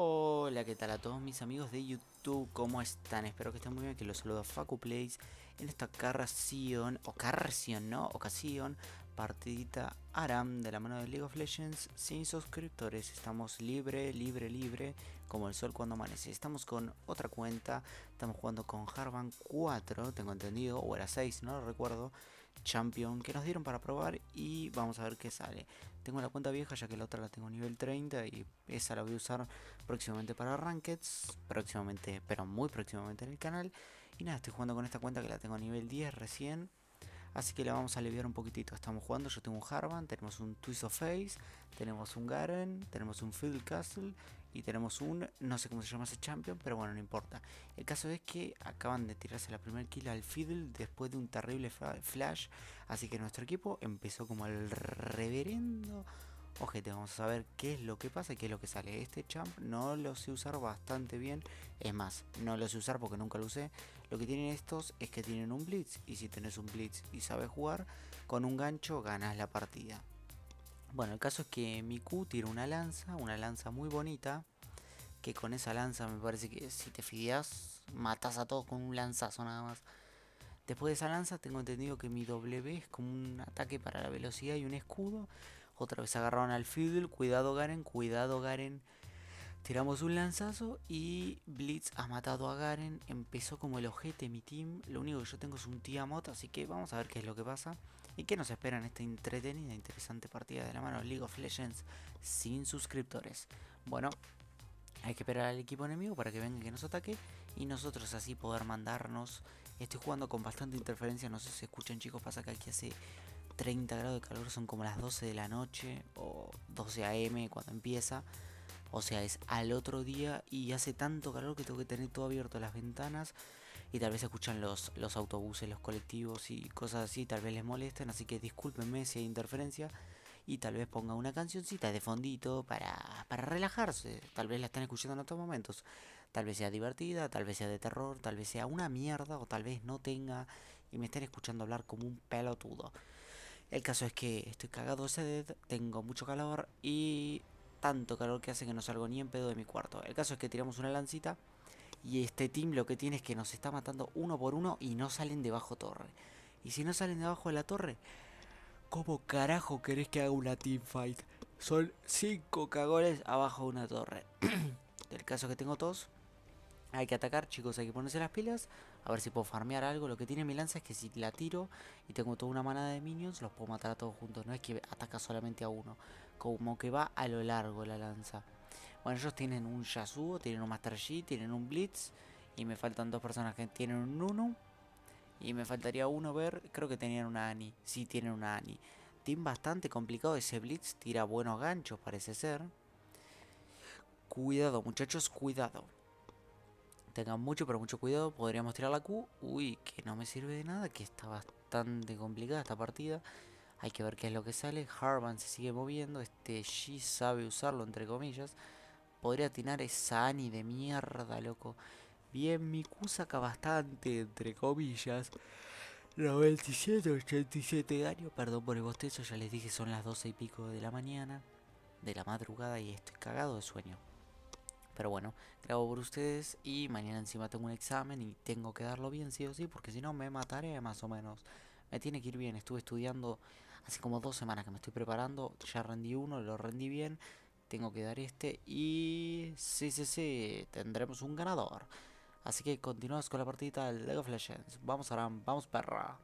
Hola, ¿qué tal a todos mis amigos de YouTube? ¿Cómo están? Espero que estén muy bien, que los saludo a FacuPlays en esta carración, o carración, ¿no? Ocasión, partidita Aram de la mano de League of Legends sin suscriptores. Estamos libre, libre, libre, como el sol cuando amanece. Estamos con otra cuenta, estamos jugando con Harvan 4, tengo entendido, o era 6, no lo recuerdo. Champion que nos dieron para probar y vamos a ver qué sale. Tengo la cuenta vieja ya que la otra la tengo nivel 30 y esa la voy a usar próximamente para Rankeds, próximamente, pero muy próximamente en el canal. Y nada, estoy jugando con esta cuenta que la tengo a nivel 10 recién. Así que la vamos a aliviar un poquitito. Estamos jugando, yo tengo un Harvan, tenemos un Twist of Face, tenemos un Garen, tenemos un Field Castle y tenemos un, no sé cómo se llama ese champion, pero bueno, no importa. El caso es que acaban de tirarse la primera kill al Fiddle después de un terrible flash, así que nuestro equipo empezó como el reverendo ojete, vamos a saber qué es lo que pasa y qué es lo que sale. Este champ no lo sé usar bastante bien, es más, no lo sé usar porque nunca lo usé. Lo que tienen estos es que tienen un blitz y si tenés un blitz y sabes jugar, con un gancho ganas la partida. Bueno, el caso es que mi Q tira una lanza, una lanza muy bonita, que con esa lanza me parece que si te fideas, matas a todos con un lanzazo nada más. Después de esa lanza tengo entendido que mi W es como un ataque para la velocidad y un escudo. Otra vez agarraron al Fiddle. Cuidado Garen, cuidado Garen. Tiramos un lanzazo y Blitz ha matado a Garen. Empezó como el ojete mi team. Lo único que yo tengo es un Tiamat, así que vamos a ver qué es lo que pasa. Y qué nos espera en esta entretenida, e interesante partida de la mano League of Legends sin suscriptores. Bueno, hay que esperar al equipo enemigo para que venga y que nos ataque. Y nosotros así poder mandarnos. Estoy jugando con bastante interferencia. No sé si escuchan chicos. Pasa que aquí hace 30 grados de calor son como las 12 de la noche o 12 a.m. cuando empieza. O sea, es al otro día y hace tanto calor que tengo que tener todo abierto las ventanas y tal vez escuchan los, los autobuses, los colectivos y cosas así, tal vez les molesten, así que discúlpenme si hay interferencia y tal vez ponga una cancioncita de fondito para, para relajarse, tal vez la están escuchando en otros momentos, tal vez sea divertida, tal vez sea de terror, tal vez sea una mierda o tal vez no tenga y me estén escuchando hablar como un pelotudo. El caso es que estoy cagado de tengo mucho calor y tanto calor que hace que no salgo ni en pedo de mi cuarto. El caso es que tiramos una lancita y este team lo que tiene es que nos está matando uno por uno y no salen debajo torre. Y si no salen debajo de la torre, ¿cómo carajo querés que haga una teamfight? Son cinco cagones abajo de una torre. El caso es que tengo tos. Hay que atacar, chicos, hay que ponerse las pilas. A ver si puedo farmear algo. Lo que tiene mi lanza es que si la tiro y tengo toda una manada de minions, los puedo matar a todos juntos. No es que ataca solamente a uno. Como que va a lo largo la lanza. Bueno, ellos tienen un Yasuo, tienen un Master Yi, tienen un Blitz. Y me faltan dos personas que tienen un Uno. Y me faltaría uno ver, creo que tenían una Ani. Sí, tienen una Ani. Team bastante complicado, ese Blitz tira buenos ganchos, parece ser. Cuidado, muchachos, cuidado. Tengan mucho, pero mucho cuidado. Podríamos tirar la Q. Uy, que no me sirve de nada. Que está bastante complicada esta partida. Hay que ver qué es lo que sale. Harman se sigue moviendo. Este G sabe usarlo, entre comillas. Podría atinar esa Ani de mierda, loco. Bien, mi Q saca bastante, entre comillas. 97, 87 daño, Perdón por el bostezo, ya les dije son las 12 y pico de la mañana. De la madrugada y estoy cagado de sueño. Pero bueno, grabo por ustedes y mañana encima tengo un examen y tengo que darlo bien sí o sí, porque si no me mataré más o menos. Me tiene que ir bien, estuve estudiando hace como dos semanas que me estoy preparando, ya rendí uno, lo rendí bien, tengo que dar este y sí, sí, sí, tendremos un ganador. Así que continuamos con la partida de League of Legends. Vamos, Aram, vamos, perra.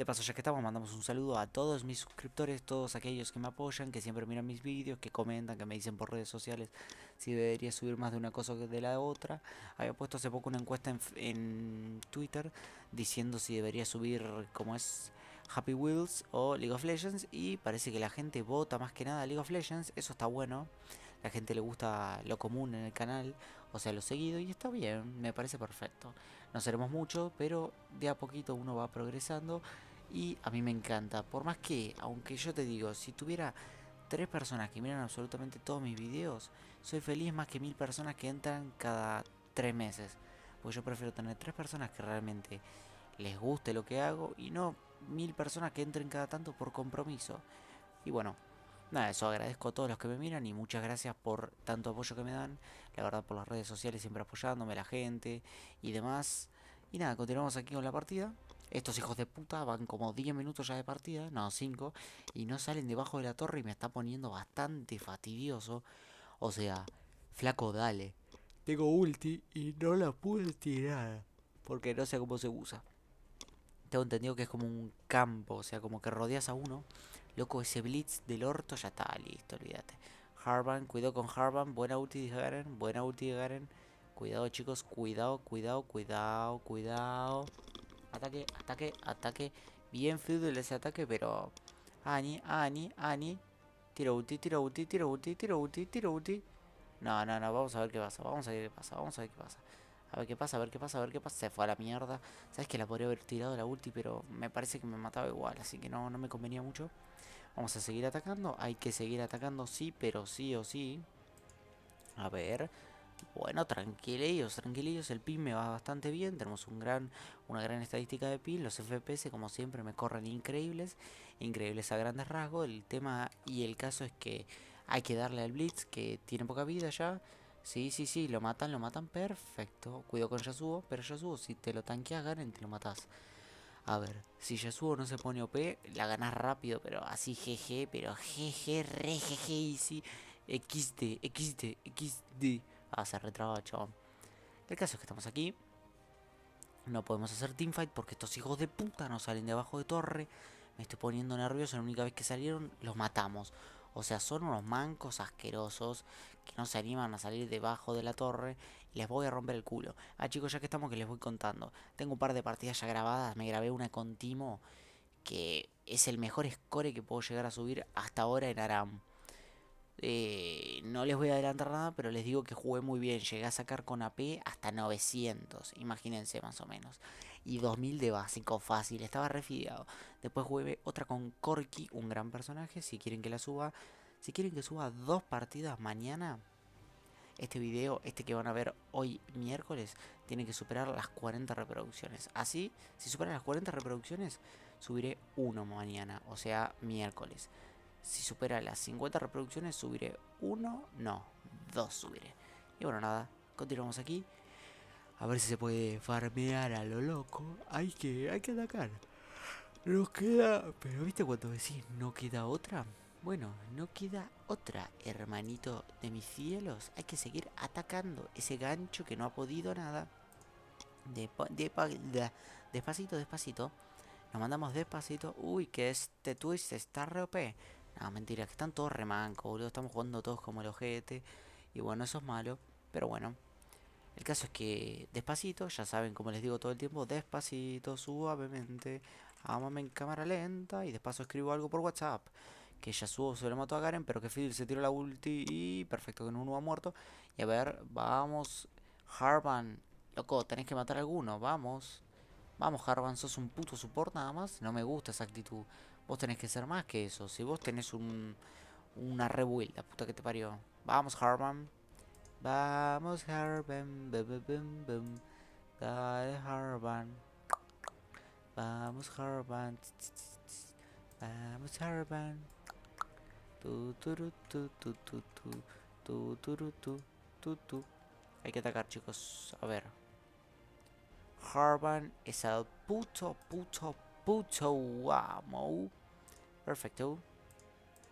De paso, ya que estamos, mandamos un saludo a todos mis suscriptores, todos aquellos que me apoyan, que siempre miran mis vídeos, que comentan, que me dicen por redes sociales si debería subir más de una cosa que de la otra. Había puesto hace poco una encuesta en, en Twitter diciendo si debería subir, como es, Happy Wheels o League of Legends y parece que la gente vota más que nada a League of Legends, eso está bueno, la gente le gusta lo común en el canal, o sea, lo seguido y está bien, me parece perfecto. No seremos mucho, pero de a poquito uno va progresando y a mí me encanta. Por más que, aunque yo te digo, si tuviera tres personas que miran absolutamente todos mis videos, soy feliz más que mil personas que entran cada tres meses. Pues yo prefiero tener tres personas que realmente les guste lo que hago y no mil personas que entren cada tanto por compromiso. Y bueno, nada, eso agradezco a todos los que me miran y muchas gracias por tanto apoyo que me dan. La verdad, por las redes sociales siempre apoyándome, la gente y demás. Y nada, continuamos aquí con la partida. Estos hijos de puta van como 10 minutos ya de partida, no, 5, y no salen debajo de la torre y me está poniendo bastante fatidioso, O sea, flaco, dale. Tengo ulti y no la pude tirar, porque no sé cómo se usa. Tengo entendido que es como un campo, o sea, como que rodeas a uno. Loco, ese blitz del orto ya está listo, olvídate. Harvan, cuidado con Harvan, buena ulti de Garen, buena ulti de Garen. Cuidado chicos, cuidado, cuidado, cuidado, cuidado. Ataque, ataque, ataque. Bien fútbol ese ataque, pero... Ani, Ani, Ani. Tiro ulti, tiro ulti, tiro ulti, tiro ulti, tiro ulti. No, no, no, vamos a ver qué pasa, vamos a ver qué pasa, vamos a ver qué pasa. A ver qué pasa, a ver qué pasa, a ver qué pasa. Se fue a la mierda. Sabes que la podría haber tirado la ulti, pero me parece que me mataba igual, así que no, no me convenía mucho. Vamos a seguir atacando. Hay que seguir atacando, sí, pero sí o sí. A ver. Bueno, tranquilillos, tranquilillos, el pin me va bastante bien, tenemos un gran, una gran estadística de pin, los FPS como siempre me corren increíbles, increíbles a grandes rasgos, el tema y el caso es que hay que darle al Blitz que tiene poca vida ya, sí, sí, sí, lo matan, lo matan, perfecto, cuidado con Yasuo, pero Yasuo si te lo tanqueas ganen, te lo matas A ver, si Yasuo no se pone OP, la ganas rápido, pero así GG, pero GG, re GG, easy, XD, XD, XD. Ah, se El caso es que estamos aquí. No podemos hacer teamfight porque estos hijos de puta no salen debajo de torre. Me estoy poniendo nervioso. La única vez que salieron, los matamos. O sea, son unos mancos asquerosos que no se animan a salir debajo de la torre. Y les voy a romper el culo. Ah, chicos, ya que estamos, que les voy contando. Tengo un par de partidas ya grabadas. Me grabé una con Timo que es el mejor score que puedo llegar a subir hasta ahora en Aram. Eh, no les voy a adelantar nada, pero les digo que jugué muy bien. Llegué a sacar con AP hasta 900, imagínense más o menos. Y 2000 de básico, fácil, estaba refilado. Después jugué otra con Corky, un gran personaje. Si quieren que la suba, si quieren que suba dos partidas mañana, este video, este que van a ver hoy miércoles, tiene que superar las 40 reproducciones. Así, si superan las 40 reproducciones, subiré uno mañana, o sea, miércoles. Si supera las 50 reproducciones, subiré uno, no, dos subiré. Y bueno, nada, continuamos aquí. A ver si se puede farmear a lo loco. Hay que, hay que atacar. Nos queda... Pero viste cuando decís no queda otra. Bueno, no queda otra, hermanito de mis cielos. Hay que seguir atacando ese gancho que no ha podido nada. De de despacito, despacito. Nos mandamos despacito. Uy, que este twist está re OP. No, mentira, que están todos remanco, boludo. Estamos jugando todos como el ojete. Y bueno, eso es malo. Pero bueno. El caso es que despacito, ya saben, como les digo todo el tiempo, despacito, suavemente, amame en cámara lenta y despacio escribo algo por WhatsApp. Que ya subo, sobre lo mató a Garen, pero que Fiddle se tiró la ulti y perfecto, que uno ha muerto. Y a ver, vamos, Harvan, loco, tenés que matar a alguno, vamos. Vamos, Harvan, sos un puto support nada más. No me gusta esa actitud. Vos tenés que ser más que eso. Si vos tenés un, una revuelta, puta que te parió. Vamos, Harvan Vamos, Harvan Dale, Vamos, Harvan Vamos, Harvan tu, tu, tu, tu, tu, tu, Hay que atacar, chicos. A ver. Harvan es el puto, puto, puto guamo. Perfecto.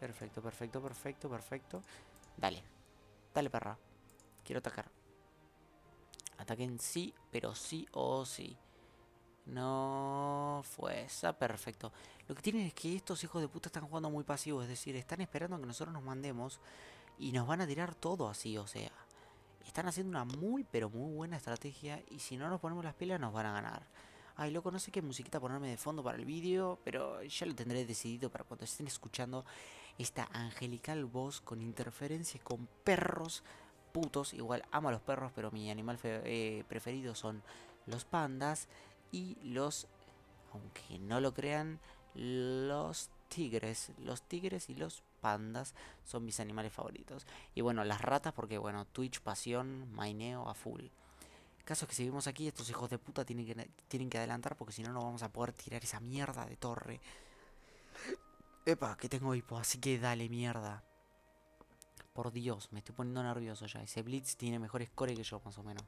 Perfecto, perfecto, perfecto, perfecto. Dale. Dale, perra. Quiero atacar. Ataquen sí, pero sí o sí. No esa. perfecto. Lo que tienen es que estos hijos de puta están jugando muy pasivos, es decir, están esperando a que nosotros nos mandemos y nos van a tirar todo así, o sea. Están haciendo una muy, pero muy buena estrategia y si no nos ponemos las pilas nos van a ganar. Ay, loco, no sé qué musiquita ponerme de fondo para el vídeo, pero ya lo tendré decidido para cuando estén escuchando esta angelical voz con interferencias con perros putos. Igual amo a los perros, pero mi animal eh, preferido son los pandas y los, aunque no lo crean, los tigres. Los tigres y los pandas son mis animales favoritos. Y bueno, las ratas porque, bueno, Twitch, pasión, maineo a full es que si vivimos aquí, estos hijos de puta tienen que, tienen que adelantar porque si no, no vamos a poder tirar esa mierda de torre. Epa, que tengo hipo, así que dale mierda. Por Dios, me estoy poniendo nervioso ya. Ese Blitz tiene mejores core que yo, más o menos.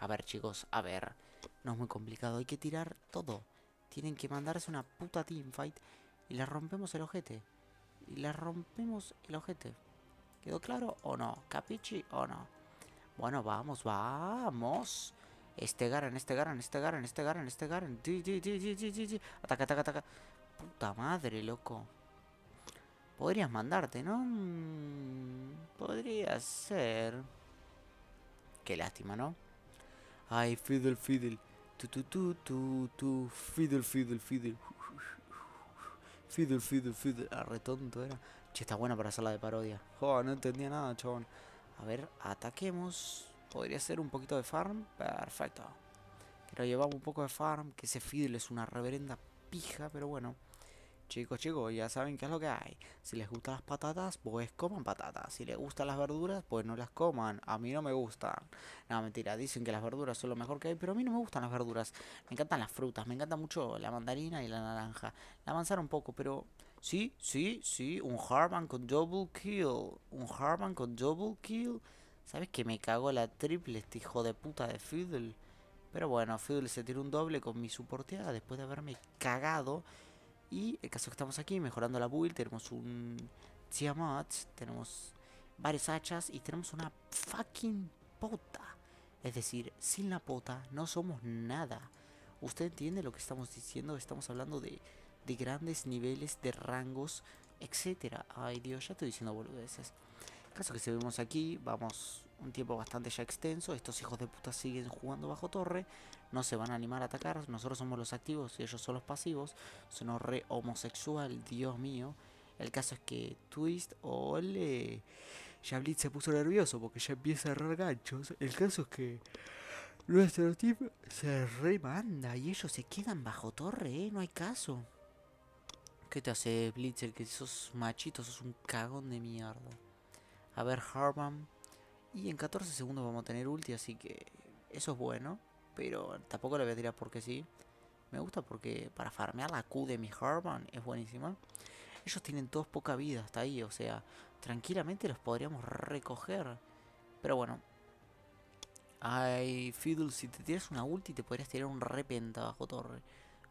A ver, chicos, a ver. No es muy complicado, hay que tirar todo. Tienen que mandarse una puta teamfight y la rompemos el ojete. Y la rompemos el ojete. ¿Quedó claro o no? ¿Capichi o no? Bueno, vamos, vamos. Este Garen, este Garen, este Garen, este Garen, este Garen. Ataca, ataca, ataca. Puta madre, loco. Podrías mandarte, ¿no? Mm, podría ser. Qué lástima, ¿no? Ay, Fiddle, Fiddle. Tu, tu, tu, tu, tu. Fiddle, Fiddle, Fiddle. Fiddle, Fiddle, Fiddle. Arre ah, tonto era. Che, está buena para sala de parodia. Joder, no entendía nada, chabón. A ver, ataquemos. Podría ser un poquito de farm. Perfecto. Pero llevamos un poco de farm. Que ese fiddle es una reverenda pija, pero bueno. Chicos, chicos, ya saben qué es lo que hay. Si les gustan las patatas, pues coman patatas. Si les gustan las verduras, pues no las coman. A mí no me gustan. No, mentira, dicen que las verduras son lo mejor que hay, pero a mí no me gustan las verduras. Me encantan las frutas, me encanta mucho la mandarina y la naranja. La manzana un poco, pero Sí, sí, sí, un Harman con double kill. Un Harman con double kill. ¿Sabes que me cago la triple este hijo de puta de Fiddle? Pero bueno, Fiddle se tiró un doble con mi suporteada después de haberme cagado. Y el caso que estamos aquí, mejorando la build, tenemos un Tiamat, tenemos varias hachas y tenemos una fucking pota. Es decir, sin la pota no somos nada. ¿Usted entiende lo que estamos diciendo? Estamos hablando de de grandes niveles de rangos, etcétera. Ay Dios, ya estoy diciendo boludeces. Caso que vemos aquí, vamos un tiempo bastante ya extenso. Estos hijos de puta siguen jugando bajo torre. No se van a animar a atacar. Nosotros somos los activos y ellos son los pasivos. Son re homosexual, Dios mío. El caso es que Twist, ole. Ya Blitz se puso nervioso porque ya empieza a errar ganchos. El caso es que nuestro team se remanda y ellos se quedan bajo torre, ¿eh? No hay caso. ¿Qué te hace Blitzer? Que sos machitos sos un cagón de mierda. A ver, Harman. Y en 14 segundos vamos a tener ulti, así que eso es bueno. Pero tampoco lo voy a tirar porque sí. Me gusta porque para farmear la Q de mi Harman es buenísima. Ellos tienen todos poca vida hasta ahí, o sea, tranquilamente los podríamos recoger. Pero bueno. Ay, Fiddle, si te tiras una ulti te podrías tirar un repenta bajo torre.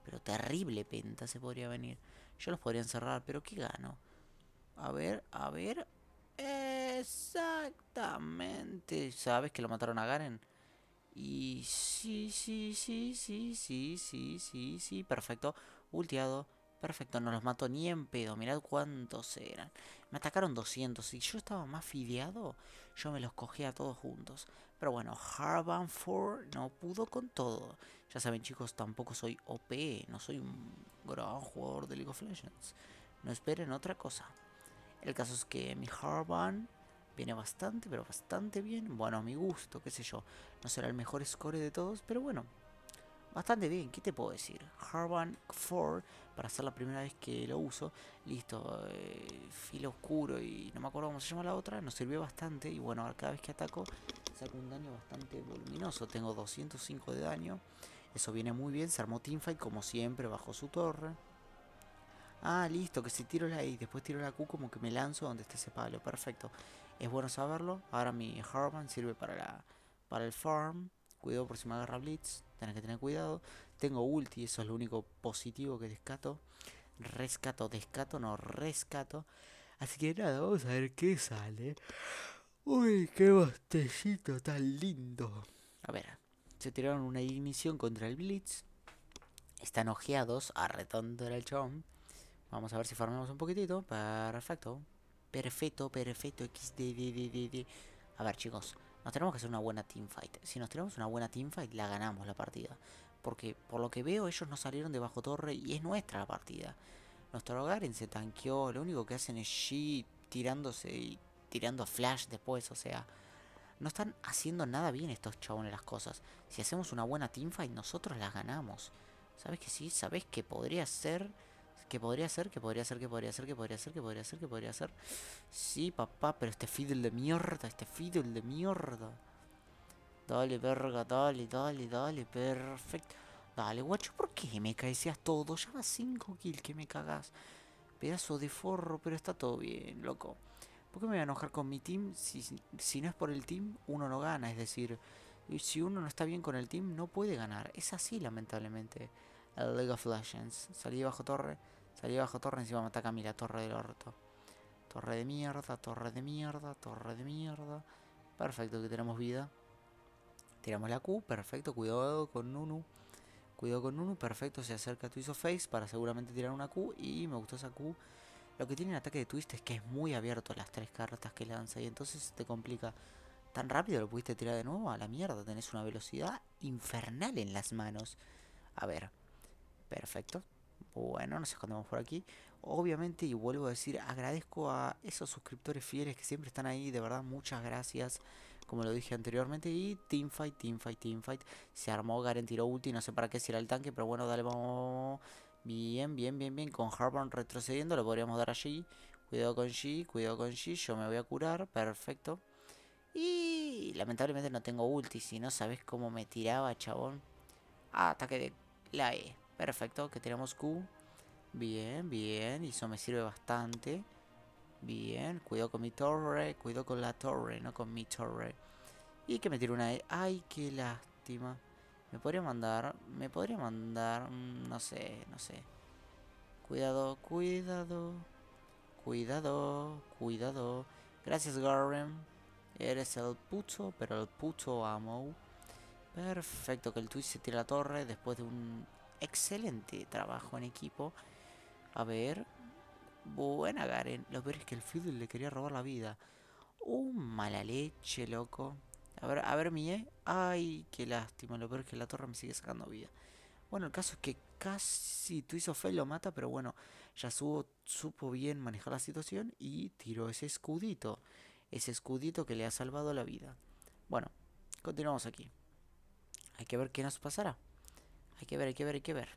Pero terrible penta se podría venir. Yo los podría encerrar, pero ¿qué gano? A ver, a ver. Exactamente. ¿Sabes que lo mataron a Garen? Y sí, sí, sí, sí, sí, sí, sí, sí, perfecto. Ultiado. Perfecto, no los mato ni en pedo. Mirad cuántos eran. Me atacaron 200. y yo estaba más fideado, yo me los cogía todos juntos. Pero bueno, Harvan 4 no pudo con todo. Ya saben chicos, tampoco soy OP, no soy un gran jugador de League of Legends. No esperen otra cosa. El caso es que mi Harvan viene bastante, pero bastante bien. Bueno, a mi gusto, qué sé yo. No será el mejor score de todos, pero bueno. Bastante bien, ¿qué te puedo decir? Harvan 4, para ser la primera vez que lo uso. Listo, eh, filo oscuro y no me acuerdo cómo se llama la otra. Nos sirvió bastante y bueno, cada vez que ataco saco un daño bastante voluminoso. Tengo 205 de daño. Eso viene muy bien. Se armó teamfight como siempre bajo su torre. Ah, listo, que si tiro la y después tiro la Q como que me lanzo donde esté ese palo. Perfecto. Es bueno saberlo. Ahora mi Harman sirve para, la, para el farm. Cuidado por si me agarra Blitz. Tienes que tener cuidado. Tengo ulti, eso es lo único positivo que descato. Rescato, descato, no rescato. Así que nada, vamos a ver qué sale. Uy, qué bostecito tan lindo. A ver, se tiraron una ignición contra el Blitz. Están ojeados, arretando el chon. Vamos a ver si formamos un poquitito. Perfecto. Perfecto, perfecto. XD, A ver, chicos. Nos tenemos que hacer una buena teamfight. Si nos tenemos una buena teamfight, la ganamos la partida. Porque por lo que veo, ellos no salieron de bajo torre y es nuestra la partida. Nuestro Garen se tanqueó. Lo único que hacen es G tirándose y tirando flash después, o sea... No están haciendo nada bien estos chabones las cosas. Si hacemos una buena teamfight, nosotros las ganamos. ¿Sabes que sí? ¿Sabes que podría ser? Que podría ser, que podría ser, que podría ser, que podría ser, que podría ser, que podría ser. Sí, papá, pero este fiddle de mierda, este fiddle de mierda. Dale, verga, dale, dale, dale, perfecto. Dale, guacho, ¿por qué me caecías todo? Ya va 5 kills que me cagas Pedazo de forro, pero está todo bien, loco. ¿Por qué me voy a enojar con mi team si, no es por el team uno no gana? Es decir, si uno no está bien con el team no puede ganar. Es así lamentablemente. El League of Legends. Salí bajo torre, salí bajo torre, encima me ataca a la torre del orto. Torre de mierda, torre de mierda, torre de mierda. Perfecto, que tenemos vida. Tiramos la Q, perfecto, cuidado con Nunu. Cuidado con Nunu, perfecto, se acerca a tu face para seguramente tirar una Q y me gustó esa Q lo que tiene el ataque de Twist es que es muy abierto las tres cartas que lanza y entonces te complica. Tan rápido lo pudiste tirar de nuevo a la mierda. Tenés una velocidad infernal en las manos. A ver. Perfecto. Bueno, nos escondemos por aquí. Obviamente, y vuelvo a decir, agradezco a esos suscriptores fieles que siempre están ahí. De verdad, muchas gracias. Como lo dije anteriormente. Y teamfight, teamfight, teamfight. Se armó, Garen ulti. No sé para qué si el tanque, pero bueno, dale, vamos. Bien, bien, bien, bien. Con Harborn retrocediendo, lo podríamos dar allí. Cuidado con G, cuidado con G. Yo me voy a curar. Perfecto. Y lamentablemente no tengo ulti. Si no sabes cómo me tiraba, chabón. Ah, ataque de la E. Perfecto, que tenemos Q. Bien, bien. Y eso me sirve bastante. Bien, cuidado con mi torre. Cuidado con la torre, no con mi torre. Y que me tire una E. Ay, qué lástima. Me podría mandar... Me podría mandar... Mm, no sé, no sé. Cuidado, cuidado. Cuidado, cuidado. Gracias, garen Eres el puto, pero el puto amo. Perfecto, que el Twitch se tire la torre después de un excelente trabajo en equipo. A ver. Buena Garen. Lo peor es que el Fiddle le quería robar la vida. Un mala leche, loco. A ver, a ver, Mie. Ay, qué lástima. Lo peor es que la torre me sigue sacando vida. Bueno, el caso es que casi hizo Fe lo mata, pero bueno, ya supo bien manejar la situación y tiró ese escudito. Ese escudito que le ha salvado la vida. Bueno, continuamos aquí. Hay que ver qué nos pasará. Hay que ver, hay que ver, hay que ver.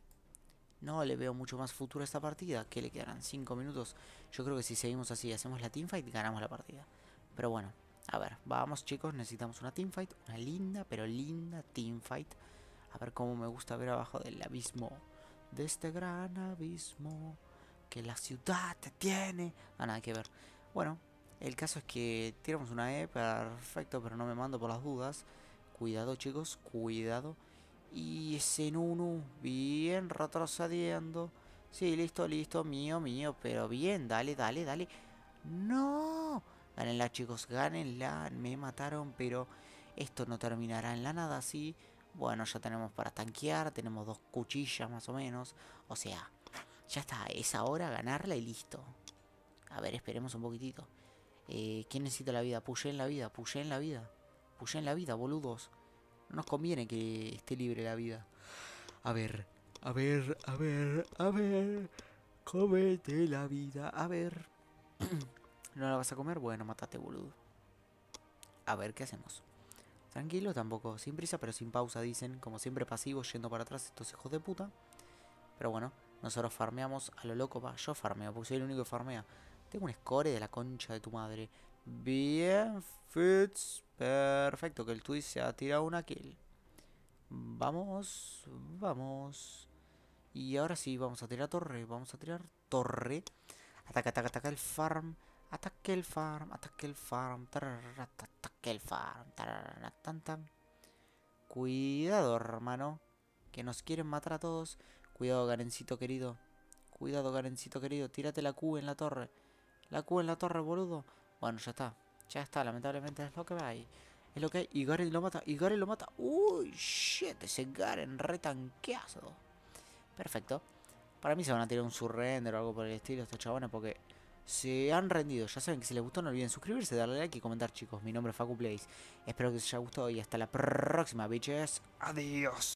No le veo mucho más futuro a esta partida. Que le quedarán cinco minutos. Yo creo que si seguimos así Y hacemos la teamfight, ganamos la partida. Pero bueno, a ver, vamos chicos, necesitamos una teamfight. Una linda, pero linda teamfight. A ver cómo me gusta ver abajo del abismo. De este gran abismo que la ciudad te tiene. Ah, nada que ver. Bueno, el caso es que tiramos una E, perfecto, pero no me mando por las dudas. Cuidado chicos, cuidado. Y ese Nunu, bien retrocediendo. Sí, listo, listo, mío, mío, pero bien, dale, dale, dale. ¡No! Ganenla chicos, ganenla Me mataron, pero esto no terminará en la nada, ¿sí? Bueno, ya tenemos para tanquear, tenemos dos cuchillas más o menos. O sea, ya está, es ahora ganarla y listo. A ver, esperemos un poquitito. Eh, ¿Quién necesita la vida? Puyé en la vida, puyé en la vida. Puyé en la vida, boludos. No nos conviene que esté libre la vida. A ver, a ver, a ver, a ver. Comete la vida, a ver. ¿No la vas a comer? Bueno, mátate, boludo. A ver, ¿qué hacemos? Tranquilo tampoco, sin prisa pero sin pausa, dicen. Como siempre pasivo, yendo para atrás estos hijos de puta. Pero bueno, nosotros farmeamos a lo loco, va. Yo farmeo, porque soy el único que farmea. Tengo un score de la concha de tu madre. Bien, Fitz. Perfecto, que el Twitch se ha tirado una kill. Vamos, vamos. Y ahora sí, vamos a tirar torre, vamos a tirar torre. Ataca, ataca, ataca el farm. Ataque el farm, ataque el farm, ataque el farm, tan, Cuidado, hermano, que nos quieren matar a todos. Cuidado, Garencito querido. Cuidado, Garencito querido. Tírate la Q en la torre. La Q en la torre, boludo. Bueno, ya está. Ya está, lamentablemente es lo que hay. Es lo que hay. Y Garen lo mata. Y Garen lo mata. Uy, shit. Ese Garen retanqueado. Perfecto. Para mí se van a tirar un surrender o algo por el estilo estos chabones porque se han rendido. Ya saben que si les gustó no olviden suscribirse, darle like y comentar chicos. Mi nombre es Facu Espero que les haya gustado y hasta la próxima, bitches. Adiós.